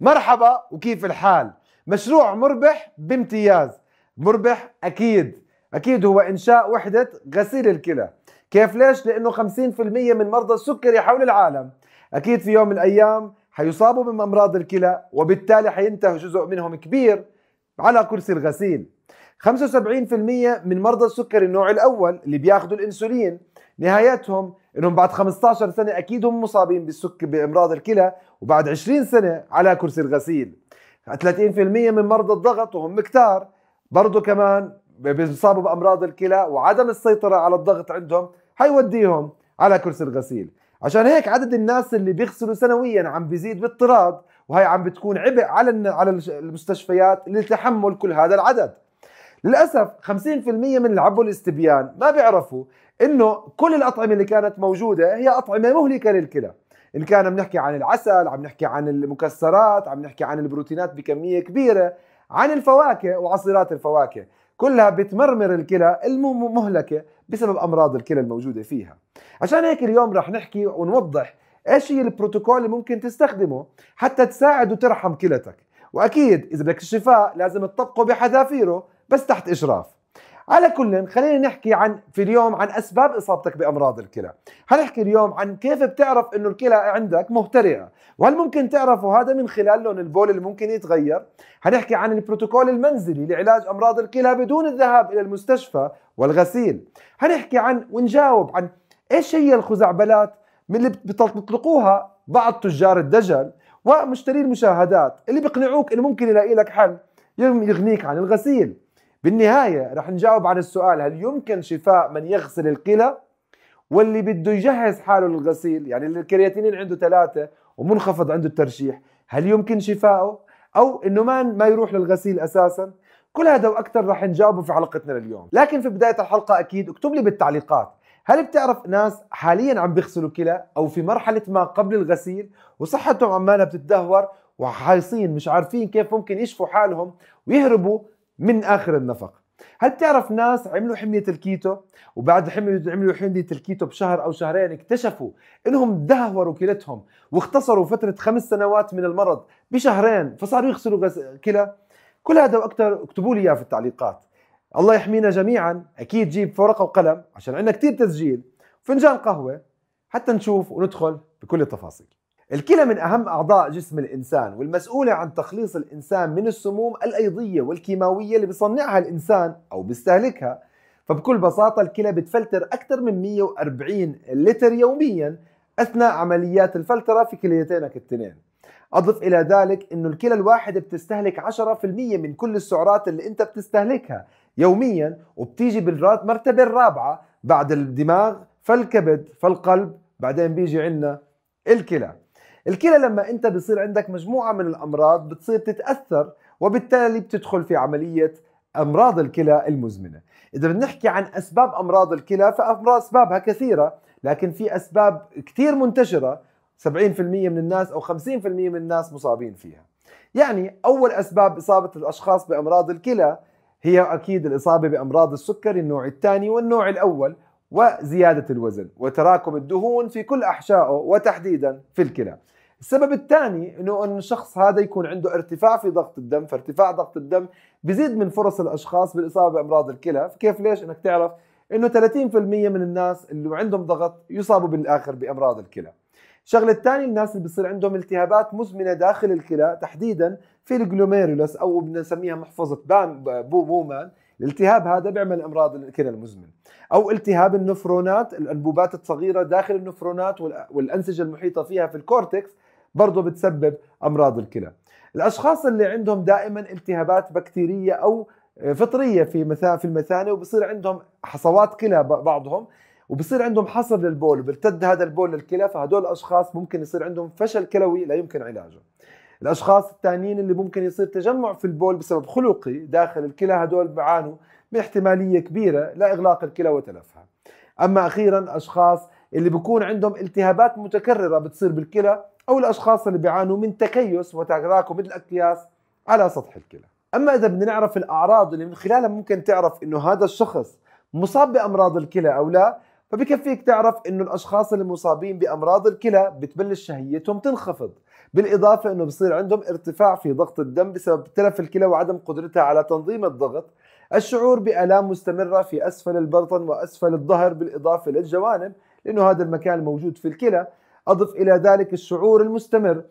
مرحبا وكيف الحال؟ مشروع مربح بامتياز مربح أكيد أكيد هو إنشاء وحدة غسيل الكلى كيف ليش؟ لأنه 50% من مرضى السكري حول العالم أكيد في يوم من الأيام حيصابوا من أمراض الكلى وبالتالي حينتهي جزء منهم كبير على كرسي الغسيل 75% من مرضى السكري النوع الأول اللي بياخذوا الأنسولين نهايتهم انهم بعد 15 سنه اكيد هم مصابين بالسك بامراض الكلى وبعد 20 سنة على كرسي الغسيل 30% من مرضى الضغط وهم كتار برضه كمان بيصابوا بأمراض الكلى وعدم السيطرة على الضغط عندهم حيوديهم على كرسي الغسيل عشان هيك عدد الناس اللي بيغسلوا سنويا عم بيزيد باضطراد وهي عم بتكون عبء على على المستشفيات لتحمل كل هذا العدد للاسف 50% من اللي عبوا الاستبيان ما بيعرفوا انه كل الاطعمه اللي كانت موجوده هي اطعمه مهلكه للكلى ان كان عم نحكي عن العسل عم نحكي عن المكسرات عم نحكي عن البروتينات بكميه كبيره عن الفواكه وعصيرات الفواكه كلها بتمرمر الكلى المهلكه بسبب امراض الكلى الموجوده فيها عشان هيك اليوم رح نحكي ونوضح ايش هي البروتوكول اللي ممكن تستخدمه حتى تساعد وترحم كلتك واكيد اذا بدك الشفاء لازم تطبقه بحذافيره بس تحت اشراف على كل خلينا نحكي عن في اليوم عن اسباب اصابتك بامراض الكلى حنحكي اليوم عن كيف بتعرف انه الكلى عندك مهترئه وهل ممكن تعرفه هذا من خلال لون البول اللي ممكن يتغير حنحكي عن البروتوكول المنزلي لعلاج امراض الكلى بدون الذهاب الى المستشفى والغسيل حنحكي عن ونجاوب عن ايش هي الخزعبلات من اللي بتطلقوها بعض تجار الدجل ومشتري المشاهدات اللي بيقنعوك انه ممكن يلاقي لك حل يغنيك عن الغسيل بالنهاية رح نجاوب عن السؤال هل يمكن شفاء من يغسل الكلى واللي بده يجهز حاله للغسيل يعني الكرياتينين عنده ثلاثة ومنخفض عنده الترشيح هل يمكن شفائه أو إنه ما ما يروح للغسيل أساساً كل هذا وأكثر رح نجاوبه في حلقتنا اليوم لكن في بداية الحلقة أكيد اكتب لي بالتعليقات هل بتعرف ناس حاليا عم بيغسلوا كلى او في مرحله ما قبل الغسيل وصحتهم عمالها بتتدهور وحايصين مش عارفين كيف ممكن يشفوا حالهم ويهربوا من اخر النفق هل تعرف ناس عملوا حمية الكيتو وبعد حمية عملوا حمية الكيتو بشهر أو شهرين اكتشفوا إنهم دهوروا كلتهم واختصروا فترة خمس سنوات من المرض بشهرين فصاروا يخسروا كلى كل هذا وأكثر اكتبوا لي إياه في التعليقات الله يحمينا جميعا أكيد جيب ورقة وقلم عشان عندنا كثير تسجيل فنجان قهوة حتى نشوف وندخل بكل التفاصيل الكلى من أهم أعضاء جسم الإنسان والمسؤولة عن تخليص الإنسان من السموم الأيضية والكيماوية اللي بصنعها الإنسان أو بيستهلكها فبكل بساطة الكلى بتفلتر أكثر من 140 لتر يوميا أثناء عمليات الفلترة في كليتينك التنين أضف إلى ذلك أنه الكلى الواحدة بتستهلك 10% من كل السعرات اللي أنت بتستهلكها يوميا وبتيجي بالمرتبة الرابعة بعد الدماغ فالكبد فالقلب بعدين بيجي عندنا الكلى الكلى لما انت بصير عندك مجموعه من الامراض بتصير تتاثر وبالتالي بتدخل في عمليه امراض الكلى المزمنه اذا بنحكي عن اسباب امراض الكلى فامراض اسبابها كثيره لكن في اسباب كثير منتشره 70% من الناس او 50% من الناس مصابين فيها يعني اول اسباب اصابه الاشخاص بامراض الكلى هي اكيد الاصابه بامراض السكري النوع الثاني والنوع الاول وزياده الوزن وتراكم الدهون في كل احشائه وتحديدا في الكلى السبب الثاني انه ان الشخص هذا يكون عنده ارتفاع في ضغط الدم فارتفاع ضغط الدم بيزيد من فرص الاشخاص بالاصابه بامراض الكلى كيف ليش انك تعرف انه 30% من الناس اللي عندهم ضغط يصابوا بالاخر بامراض الكلى الشغله الثانيه الناس اللي بصير عندهم التهابات مزمنه داخل الكلى تحديدا في الجلوميرولس او بنسميها محفظه بام بو بومان الالتهاب هذا بيعمل امراض الكلى المزمن او التهاب النفرونات الانبوبات الصغيره داخل النفرونات والانسجه المحيطه فيها في الكورتكس برضه بتسبب امراض الكلى الاشخاص اللي عندهم دائما التهابات بكتيريه او فطريه في في المثانه وبصير عندهم حصوات كلى بعضهم وبصير عندهم حصر للبول وبرتد هذا البول للكلى فهدول الاشخاص ممكن يصير عندهم فشل كلوي لا يمكن علاجه الاشخاص الثانيين اللي ممكن يصير تجمع في البول بسبب خلقي داخل الكلى هدول بعانوا من احتماليه كبيره لاغلاق الكلى وتلفها اما اخيرا اشخاص اللي بكون عندهم التهابات متكرره بتصير بالكلى أو الأشخاص اللي بيعانوا من تكيس وتراكم الأكياس على سطح الكلى أما إذا بدنا نعرف الأعراض اللي من خلالها ممكن تعرف إنه هذا الشخص مصاب بأمراض الكلى أو لا فبكفيك تعرف انه الاشخاص اللي مصابين بامراض الكلى بتبلش شهيتهم تنخفض بالاضافه انه بصير عندهم ارتفاع في ضغط الدم بسبب تلف الكلى وعدم قدرتها على تنظيم الضغط الشعور بالام مستمره في اسفل البطن واسفل الظهر بالاضافه للجوانب لانه هذا المكان الموجود في الكلى أضف إلى ذلك الشعور المستمر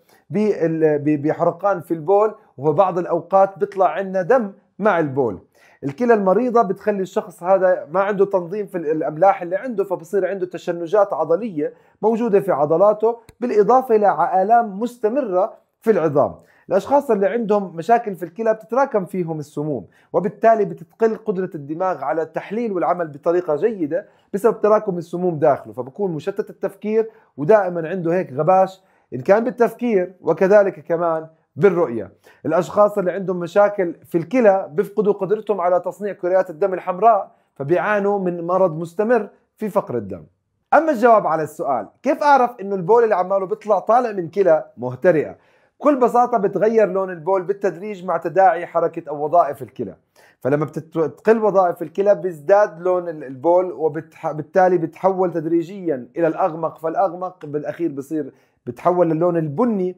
بحرقان في البول وبعض الأوقات بيطلع عندنا دم مع البول الكلى المريضة بتخلي الشخص هذا ما عنده تنظيم في الأملاح اللي عنده فبصير عنده تشنجات عضلية موجودة في عضلاته بالإضافة إلى آلام مستمرة في العظام الأشخاص اللي عندهم مشاكل في الكلى بتتراكم فيهم السموم وبالتالي بتقل قدرة الدماغ على التحليل والعمل بطريقة جيدة بسبب تراكم السموم داخله فبكون مشتت التفكير ودائما عنده هيك غباش إن كان بالتفكير وكذلك كمان بالرؤية الأشخاص اللي عندهم مشاكل في الكلى بيفقدوا قدرتهم على تصنيع كريات الدم الحمراء فبيعانوا من مرض مستمر في فقر الدم اما الجواب على السؤال كيف اعرف انه البول اللي عماله بيطلع طالع من كلى مهترئه بكل بساطة بتغير لون البول بالتدريج مع تداعي حركة أو وظائف الكلى فلما بتقل وظائف الكلى بيزداد لون البول وبالتالي بتحول تدريجيا إلى الأغمق فالأغمق بالأخير بصير بتحول للون البني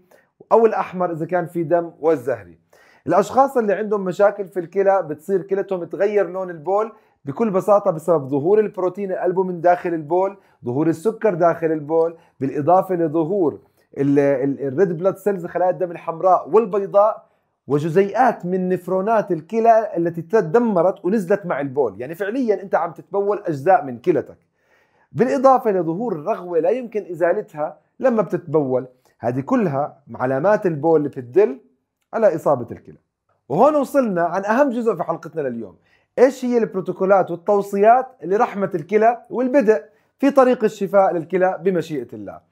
أو الأحمر إذا كان في دم والزهري الأشخاص اللي عندهم مشاكل في الكلى بتصير كلتهم تغير لون البول بكل بساطة بسبب ظهور البروتين من داخل البول ظهور السكر داخل البول بالإضافة لظهور الريد بلاد سيلز خلايا الدم الحمراء والبيضاء وجزيئات من نفرونات الكلى التي تدمرت ونزلت مع البول يعني فعليا انت عم تتبول اجزاء من كلتك بالاضافه لظهور رغوه لا يمكن ازالتها لما بتتبول هذه كلها علامات البول اللي بتدل على اصابه الكلى وهون وصلنا عن اهم جزء في حلقتنا لليوم ايش هي البروتوكولات والتوصيات لرحمه الكلى والبدء في طريق الشفاء للكلى بمشيئه الله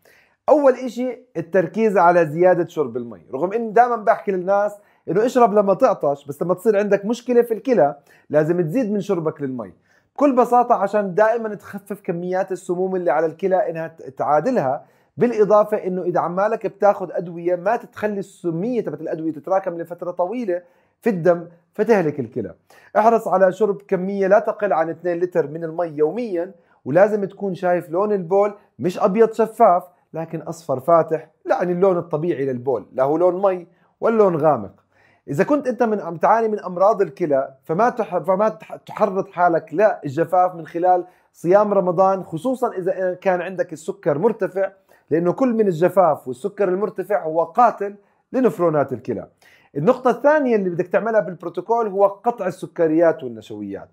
اول إشي التركيز على زياده شرب المي رغم اني دائما بحكي للناس انه اشرب لما تعطش بس لما تصير عندك مشكله في الكلى لازم تزيد من شربك للمي بكل بساطه عشان دائما تخفف كميات السموم اللي على الكلى انها تعادلها بالاضافه انه اذا عمالك بتاخذ ادويه ما تتخلي السميه تبعت الادويه تتراكم لفتره طويله في الدم فتهلك الكلى احرص على شرب كميه لا تقل عن 2 لتر من المي يوميا ولازم تكون شايف لون البول مش ابيض شفاف لكن أصفر فاتح يعني اللون الطبيعي للبول لا هو لون مي ولا لون غامق إذا كنت أنت من عم تعاني من أمراض الكلى فما فما تحرض حالك للجفاف من خلال صيام رمضان خصوصا إذا كان عندك السكر مرتفع لأنه كل من الجفاف والسكر المرتفع هو قاتل لنفرونات الكلى النقطة الثانية اللي بدك تعملها بالبروتوكول هو قطع السكريات والنشويات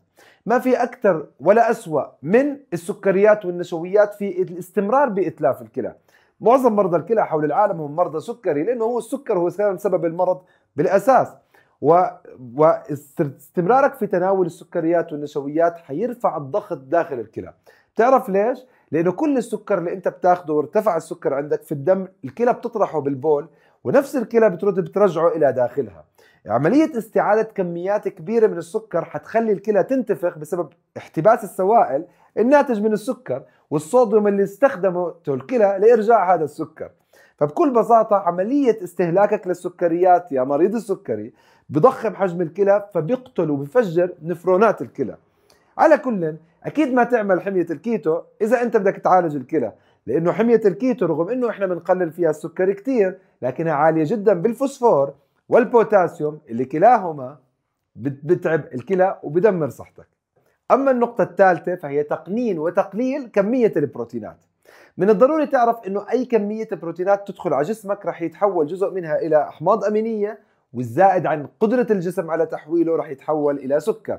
ما في أكثر ولا أسوأ من السكريات والنشويات في الاستمرار بإتلاف الكلى معظم مرضى الكلى حول العالم هم مرضى سكري لانه هو السكر هو كان سبب المرض بالاساس و... واستمرارك في تناول السكريات والنشويات حيرفع الضغط داخل الكلى بتعرف ليش لانه كل السكر اللي انت بتاخده وارتفع السكر عندك في الدم الكلى بتطرحه بالبول ونفس الكلى بترد بترجعه الى داخلها عمليه استعاده كميات كبيره من السكر حتخلي الكلى تنتفخ بسبب احتباس السوائل الناتج من السكر والصوديوم اللي استخدمته الكلى لارجاع هذا السكر فبكل بساطة عملية استهلاكك للسكريات يا مريض السكري بضخم حجم الكلى فبيقتل وبفجر نفرونات الكلى على كل اكيد ما تعمل حمية الكيتو اذا انت بدك تعالج الكلى لانه حمية الكيتو رغم انه احنا بنقلل فيها السكر كثير لكنها عالية جدا بالفوسفور والبوتاسيوم اللي كلاهما بتعب الكلى وبدمر صحتك أما النقطة الثالثة فهي تقنين وتقليل كمية البروتينات من الضروري تعرف أنه أي كمية بروتينات تدخل على جسمك رح يتحول جزء منها إلى أحماض أمينية والزائد عن قدرة الجسم على تحويله رح يتحول إلى سكر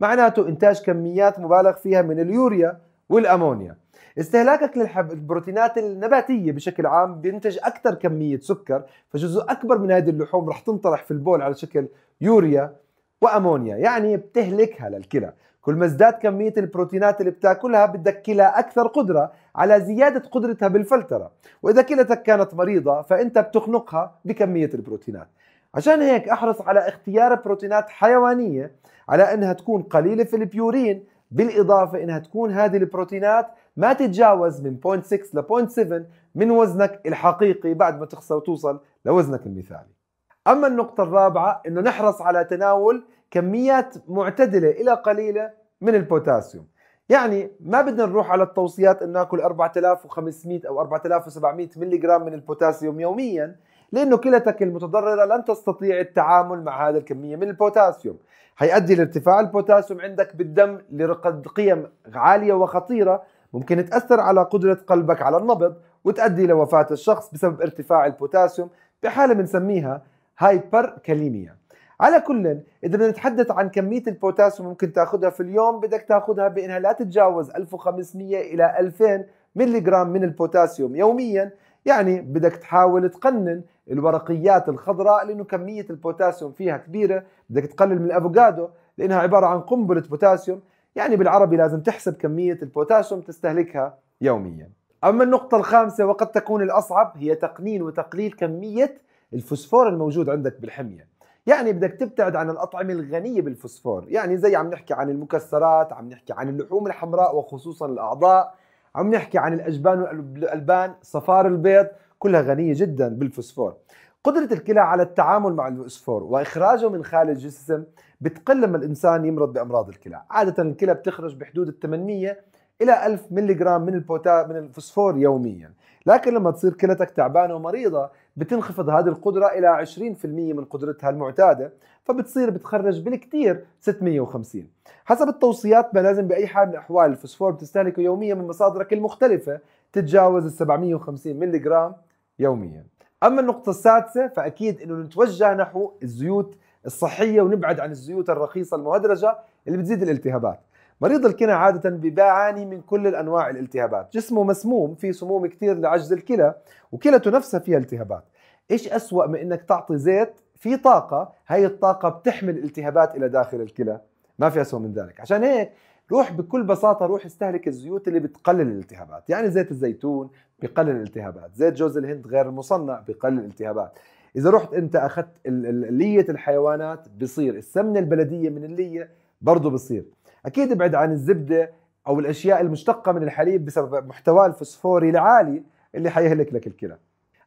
معناته إنتاج كميات مبالغ فيها من اليوريا والأمونيا استهلاكك للبروتينات النباتية بشكل عام بينتج أكثر كمية سكر فجزء أكبر من هذه اللحوم رح تنطرح في البول على شكل يوريا وأمونيا يعني بتهلكها للكلى كل ما ازداد كمية البروتينات اللي بتاكلها بدك كلى أكثر قدرة على زيادة قدرتها بالفلترة وإذا كلتك كانت مريضة فأنت بتخنقها بكمية البروتينات عشان هيك احرص على اختيار بروتينات حيوانية على أنها تكون قليلة في البيورين بالإضافة أنها تكون هذه البروتينات ما تتجاوز من 0.6 ل 0.7 من وزنك الحقيقي بعد ما تخسر وتوصل لوزنك المثالي أما النقطة الرابعة أنه نحرص على تناول كميات معتدله الى قليله من البوتاسيوم يعني ما بدنا نروح على التوصيات ان ناكل 4500 او 4700 جرام من البوتاسيوم يوميا لانه كلتك المتضرره لن تستطيع التعامل مع هذه الكميه من البوتاسيوم هيؤدي لارتفاع البوتاسيوم عندك بالدم لرقد قيم عاليه وخطيره ممكن تاثر على قدره قلبك على النبض وتؤدي لوفاه الشخص بسبب ارتفاع البوتاسيوم بحاله بنسميها هايبر كاليميا على كل اذا بدنا نتحدث عن كميه البوتاسيوم ممكن تاخذها في اليوم بدك تاخذها بانها لا تتجاوز 1500 الى 2000 ملي جرام من البوتاسيوم يوميا يعني بدك تحاول تقنن الورقيات الخضراء لانه كميه البوتاسيوم فيها كبيره بدك تقلل من الافوكادو لانها عباره عن قنبله بوتاسيوم يعني بالعربي لازم تحسب كميه البوتاسيوم تستهلكها يوميا اما النقطه الخامسه وقد تكون الاصعب هي تقنين وتقليل كميه الفوسفور الموجود عندك بالحميه يعني بدك تبتعد عن الأطعمة الغنية بالفوسفور يعني زي عم نحكي عن المكسرات عم نحكي عن اللحوم الحمراء وخصوصا الأعضاء عم نحكي عن الأجبان والألبان صفار البيض كلها غنية جدا بالفوسفور قدرة الكلى على التعامل مع الفوسفور وإخراجه من خارج الجسم بتقل لما الإنسان يمرض بأمراض الكلى عادة الكلى بتخرج بحدود ال 800 إلى 1000 ملغ من البوتا من الفوسفور يومياً لكن لما تصير كلتك تعبانه ومريضه بتنخفض هذه القدره الى 20% من قدرتها المعتاده فبتصير بتخرج بالكثير 650 حسب التوصيات ما لازم باي حال من احوال الفوسفور بتستهلكه يوميا من مصادرك المختلفه تتجاوز ال 750 جرام يوميا اما النقطه السادسه فاكيد انه نتوجه نحو الزيوت الصحيه ونبعد عن الزيوت الرخيصه المهدرجه اللي بتزيد الالتهابات مريض الكلى عادة بيعاني من كل الأنواع الالتهابات جسمه مسموم في سموم كثير لعجز الكلى وكلته نفسها فيها التهابات إيش أسوأ من إنك تعطي زيت في طاقة هاي الطاقة بتحمل التهابات إلى داخل الكلى ما في أسوأ من ذلك عشان هيك روح بكل بساطة روح استهلك الزيوت اللي بتقلل الالتهابات يعني زيت الزيتون بقلل الالتهابات زيت جوز الهند غير المصنع بقلل الالتهابات إذا رحت أنت أخذت لية الحيوانات بصير السمنة البلدية من اللية برضه بصير اكيد ابعد عن الزبده او الاشياء المشتقه من الحليب بسبب محتواه الفسفوري العالي اللي حيهلك لك الكلى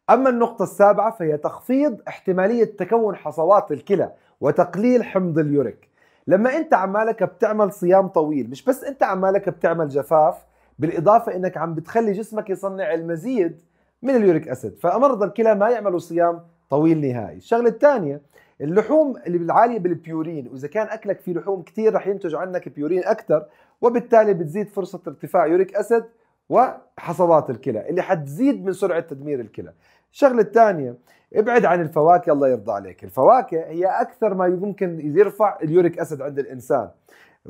اما النقطه السابعه فهي تخفيض احتماليه تكون حصوات الكلى وتقليل حمض اليوريك لما انت عمالك بتعمل صيام طويل مش بس انت عمالك بتعمل جفاف بالاضافه انك عم بتخلي جسمك يصنع المزيد من اليوريك اسيد فمرضى الكلى ما يعملوا صيام طويل نهائي الشغله الثانيه اللحوم اللي بالعاليه بالبيورين واذا كان اكلك فيه لحوم كثير رح ينتج عنك بيورين اكثر وبالتالي بتزيد فرصه ارتفاع يوريك اسيد وحصوات الكلى اللي حتزيد من سرعه تدمير الكلى الشغله الثانيه ابعد عن الفواكه الله يرضى عليك الفواكه هي اكثر ما يمكن يرفع اليوريك اسيد عند الانسان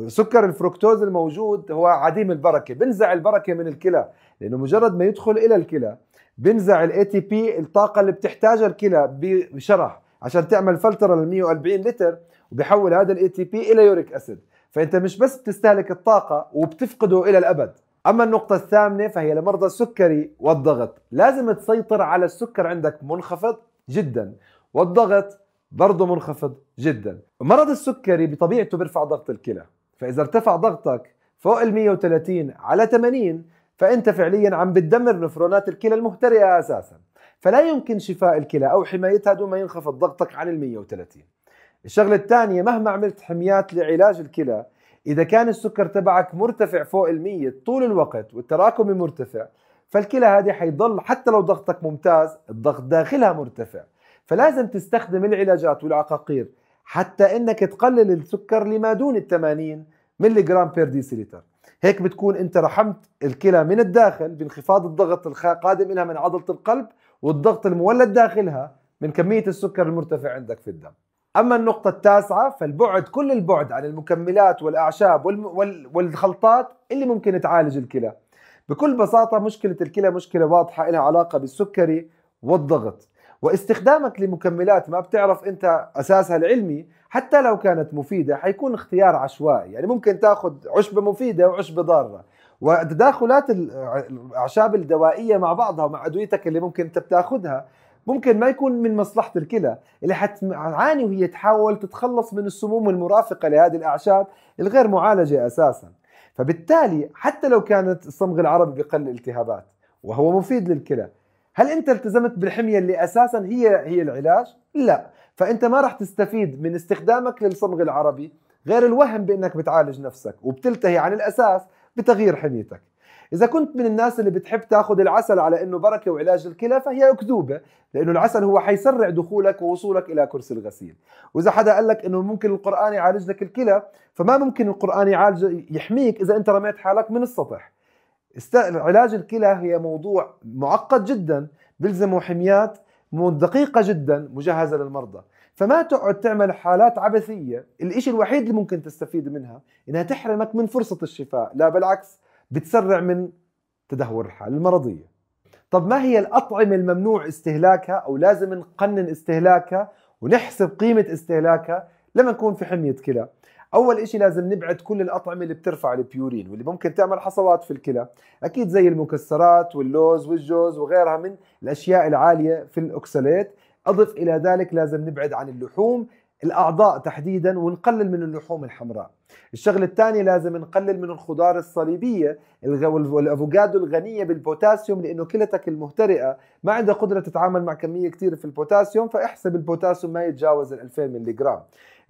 سكر الفركتوز الموجود هو عديم البركه بنزع البركه من الكلى لانه مجرد ما يدخل الى الكلى بنزع الاي تي بي الطاقه اللي بتحتاجها الكلى بشرح عشان تعمل فلتره لل 140 لتر وبيحول هذا الاي تي بي الى يوريك اسيد فانت مش بس بتستهلك الطاقه وبتفقده الى الابد اما النقطه الثامنه فهي لمرضى السكري والضغط لازم تسيطر على السكر عندك منخفض جدا والضغط برضه منخفض جدا مرض السكري بطبيعته بيرفع ضغط الكلى فاذا ارتفع ضغطك فوق ال 130 على 80 فانت فعليا عم بتدمر نفرونات الكلى المهترئه اساسا فلا يمكن شفاء الكلى أو حمايتها دون ما ينخفض ضغطك عن ال 130 الشغلة الثانية مهما عملت حميات لعلاج الكلى إذا كان السكر تبعك مرتفع فوق ال 100 طول الوقت والتراكمي مرتفع فالكلى هذه حيضل حتى لو ضغطك ممتاز الضغط داخلها مرتفع فلازم تستخدم العلاجات والعقاقير حتى انك تقلل السكر لما دون ال 80 ملي جرام بير ديسيليتر هيك بتكون انت رحمت الكلى من الداخل بانخفاض الضغط القادم لها من عضله القلب والضغط المولد داخلها من كمية السكر المرتفع عندك في الدم أما النقطة التاسعة فالبعد كل البعد عن المكملات والأعشاب والخلطات اللي ممكن تعالج الكلى بكل بساطة مشكلة الكلى مشكلة واضحة لها علاقة بالسكري والضغط واستخدامك لمكملات ما بتعرف انت اساسها العلمي حتى لو كانت مفيده حيكون اختيار عشوائي يعني ممكن تاخذ عشبه مفيده وعشبه ضاره وتداخلات الاعشاب الدوائيه مع بعضها ومع ادويتك اللي ممكن انت بتاخذها ممكن ما يكون من مصلحه الكلى اللي حتعاني وهي تحاول تتخلص من السموم المرافقه لهذه الاعشاب الغير معالجه اساسا فبالتالي حتى لو كانت الصمغ العربي بقل الالتهابات وهو مفيد للكلى هل انت التزمت بالحميه اللي اساسا هي هي العلاج لا فانت ما راح تستفيد من استخدامك للصمغ العربي غير الوهم بانك بتعالج نفسك وبتلتهي عن الاساس بتغيير حميتك إذا كنت من الناس اللي بتحب تاخذ العسل على إنه بركة وعلاج الكلى فهي أكذوبة لأنه العسل هو حيسرع دخولك ووصولك إلى كرسي الغسيل وإذا حدا قال لك إنه ممكن القرآن يعالج لك الكلى فما ممكن القرآن يعالج يحميك إذا أنت رميت حالك من السطح است... علاج الكلى هي موضوع معقد جدا بيلزمه حميات دقيقة جدا مجهزة للمرضى فما تقعد تعمل حالات عبثيه الإشي الوحيد اللي ممكن تستفيد منها انها تحرمك من فرصه الشفاء لا بالعكس بتسرع من تدهور الحاله المرضيه طب ما هي الأطعمة الممنوع استهلاكها أو لازم نقنن استهلاكها ونحسب قيمة استهلاكها لما نكون في حمية كلى أول إشي لازم نبعد كل الأطعمة اللي بترفع البيورين واللي ممكن تعمل حصوات في الكلى أكيد زي المكسرات واللوز والجوز وغيرها من الأشياء العالية في الأوكسالات أضف إلى ذلك لازم نبعد عن اللحوم الأعضاء تحديدا ونقلل من اللحوم الحمراء الشغلة الثانية لازم نقلل من الخضار الصليبية والأفوكادو الغنية بالبوتاسيوم لأنه كلتك المهترئة ما عندها قدرة تتعامل مع كمية كثير في البوتاسيوم فاحسب البوتاسيوم ما يتجاوز ال 2000 ملي جرام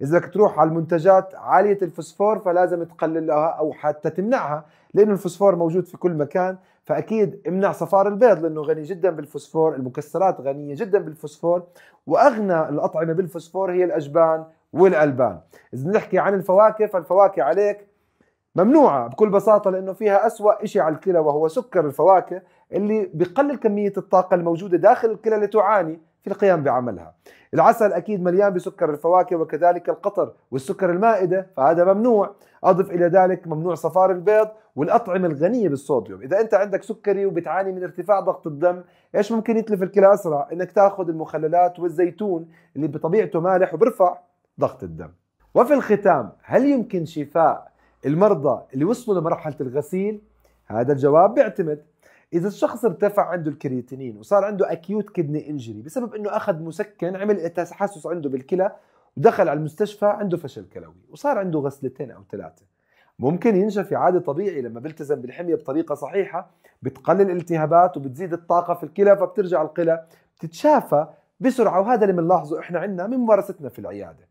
إذا بدك تروح على المنتجات عالية الفوسفور فلازم تقللها أو حتى تمنعها لأنه الفوسفور موجود في كل مكان فاكيد امنع صفار البيض لانه غني جدا بالفوسفور المكسرات غنيه جدا بالفوسفور واغنى الاطعمه بالفوسفور هي الاجبان والالبان اذا نحكي عن الفواكه فالفواكه عليك ممنوعة بكل بساطة لأنه فيها أسوأ شيء على الكلى وهو سكر الفواكه اللي بقلل كمية الطاقة الموجودة داخل الكلى لتعاني في القيام بعملها العسل أكيد مليان بسكر الفواكه وكذلك القطر والسكر المائدة فهذا ممنوع أضف إلى ذلك ممنوع صفار البيض والأطعمة الغنية بالصوديوم إذا أنت عندك سكري وبتعاني من ارتفاع ضغط الدم إيش ممكن يتلف الكلى أسرع إنك تأخذ المخللات والزيتون اللي بطبيعته مالح وبرفع ضغط الدم وفي الختام هل يمكن شفاء المرضى اللي وصلوا لمرحلة الغسيل؟ هذا الجواب بيعتمد اذا الشخص ارتفع عنده الكرياتينين وصار عنده اكيوت كدني انجري بسبب انه اخذ مسكن عمل تحسس عنده بالكلى ودخل على المستشفى عنده فشل كلوي وصار عنده غسلتين او ثلاثه ممكن ينشفي عادي طبيعي لما بيلتزم بالحميه بطريقه صحيحه بتقلل الالتهابات وبتزيد الطاقه في الكلى فبترجع القلى بتتشافى بسرعه وهذا اللي بنلاحظه احنا عندنا من ممارستنا في العياده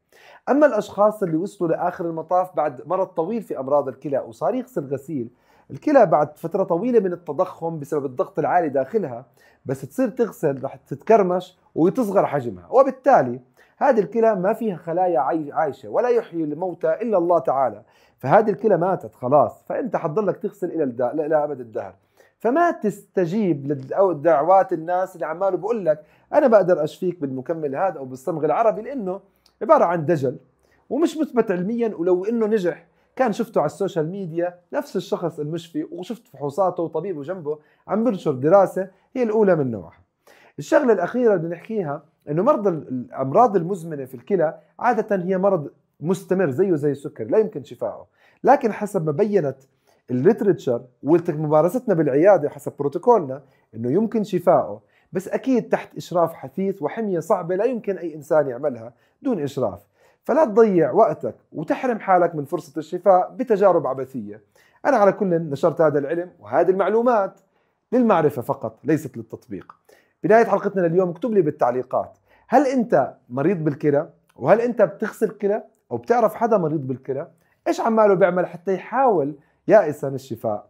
اما الاشخاص اللي وصلوا لاخر المطاف بعد مرض طويل في امراض الكلى وصار يغسل غسيل الكلى بعد فترة طويلة من التضخم بسبب الضغط العالي داخلها بس تصير تغسل رح تتكرمش وتصغر حجمها وبالتالي هذه الكلى ما فيها خلايا عايشة ولا يحيي الموتى إلا الله تعالى فهذه الكلى ماتت خلاص فأنت حتضلك تغسل إلى الد... إلى أبد الدهر فما تستجيب لدعوات الناس اللي عماله بقول لك أنا بقدر أشفيك بالمكمل هذا أو بالصمغ العربي لأنه عبارة عن دجل ومش مثبت علميا ولو انه نجح كان شفته على السوشيال ميديا نفس الشخص المشفي وشفت فحوصاته وطبيبه جنبه عم بنشر دراسة هي الأولى من نوعها الشغلة الأخيرة اللي نحكيها أنه مرض الأمراض المزمنة في الكلى عادة هي مرض مستمر زيه زي السكر لا يمكن شفائه لكن حسب ما بينت الليترتشر وممارستنا بالعيادة حسب بروتوكولنا أنه يمكن شفائه بس أكيد تحت إشراف حثيث وحمية صعبة لا يمكن أي إنسان يعملها دون إشراف فلا تضيع وقتك وتحرم حالك من فرصة الشفاء بتجارب عبثية أنا على كل نشرت هذا العلم وهذه المعلومات للمعرفة فقط ليست للتطبيق بداية حلقتنا لليوم اكتب لي بالتعليقات هل أنت مريض بالكلى وهل أنت بتغسل كلى أو بتعرف حدا مريض بالكلى إيش عماله بيعمل حتى يحاول يائسا الشفاء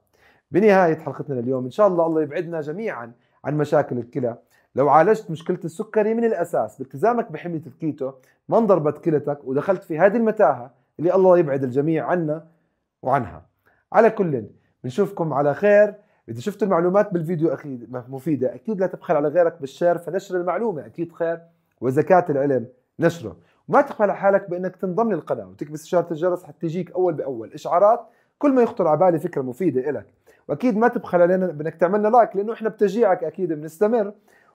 بنهاية حلقتنا لليوم إن شاء الله الله يبعدنا جميعا عن مشاكل الكلى لو عالجت مشكله السكري من الاساس بالتزامك بحميه الكيتو ما انضربت كلتك ودخلت في هذه المتاهه اللي الله يبعد الجميع عنا وعنها على كل بنشوفكم على خير اذا شفتوا المعلومات بالفيديو اكيد مفيده اكيد لا تبخل على غيرك بالشير فنشر المعلومه اكيد خير وزكاه العلم نشره وما تبخل على حالك بانك تنضم للقناه وتكبس اشاره الجرس حتى تجيك اول باول اشعارات كل ما يخطر على بالي فكره مفيده لك واكيد ما تبخل علينا بانك تعملنا لايك لانه احنا بتشجيعك اكيد بنستمر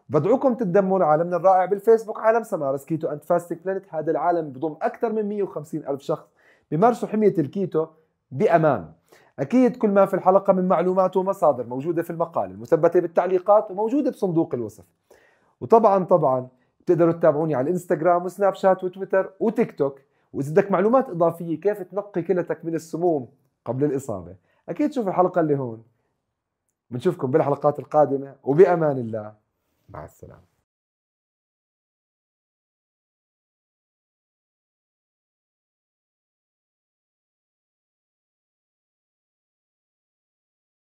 بدعوكم تنضموا لعالمنا الرائع بالفيسبوك عالم سمارس كيتو اند فاستنج بلانت هذا العالم بضم اكثر من 150 الف شخص بمارسوا حميه الكيتو بامان اكيد كل ما في الحلقه من معلومات ومصادر موجوده في المقال المثبته بالتعليقات وموجوده بصندوق الوصف وطبعا طبعا بتقدروا تتابعوني على الانستغرام وسناب شات وتويتر وتيك توك واذا بدك معلومات اضافيه كيف تنقي كلتك من السموم قبل الاصابه اكيد شوف الحلقه اللي هون بنشوفكم بالحلقات القادمه وبامان الله مع السلامة